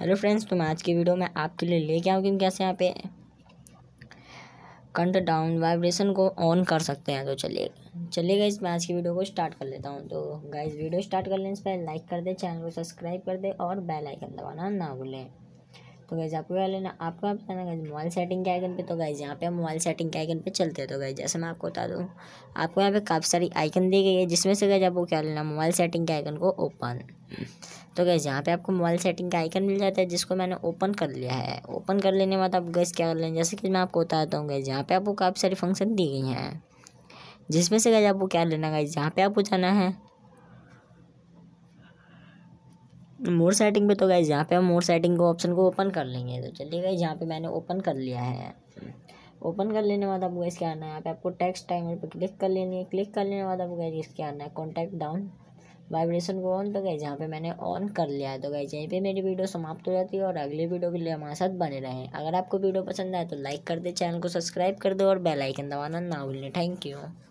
hello friends तो मैं आज की वीडियो में आपके लिए लेके आऊँ कि कैसे यहाँ पे कंट डाउन वाइब्रेशन को ऑन कर सकते हैं तो चलिए चलिए गाइज मैं आज की वीडियो को स्टार्ट कर लेता हूँ तो गाइज वीडियो स्टार्ट कर लेने से पहले लाइक कर दे चैनल को सब्सक्राइब कर दे और बेल आइकन दबाना ना भूलें तो गाइज आपको क्या लेना आपको यहाँ जाना गाइज मोबाइल सेटिंग के आइकन पे तो गाइज यहाँ पे हम मोबाइल सेटिंग के आइकन पे चलते हैं तो गाइज जैसे मैं आपको बता दूँ आपको यहाँ पे काफ़ी सारी आइकन दी गई है जिसमें से गाइज आपको क्या लेना मोबाइल सेटिंग के आइकन को ओपन तो गैस यहाँ पे आपको मोबाइल सेटिंग का आइकन मिल जाता है जिसको मैंने ओपन कर लिया है ओपन कर लेने के बाद आप गैस क्या कर लें जैसे कि मैं आपको बताता हूँ गैस यहाँ पे आपको काफ़ी सारी फंक्शन दी गई हैं जिसमें से गैस आपको क्या लेना गैस यहाँ पे आपको जाना है मोर सेटिंग में तो गए यहाँ पे हम मोर सेटिंग को ऑप्शन को ओपन कर लेंगे तो चलिए गई यहाँ पे मैंने ओपन कर लिया है ओपन कर लेने वाला बाद आपको इसके आना है यहाँ पे आपको टेक्स्ट टाइमर पे क्लिक कर लेनी है क्लिक कर लेने वाला बाद आपको इसके आना है कॉन्टैक्ट डाउन वाइब्रेशन को ऑन तो गए जहाँ पे मैंने ऑन कर लिया है तो गए यहीं पे मेरी वीडियो समाप्त हो जाती है और अगली वीडियो के लिए हमारे साथ बने रहें अगर आपको वीडियो पसंद आए तो लाइक कर दे चैनल को सब्सक्राइब कर दो और बेलाइकन दबाना ना भूलें थैंक यू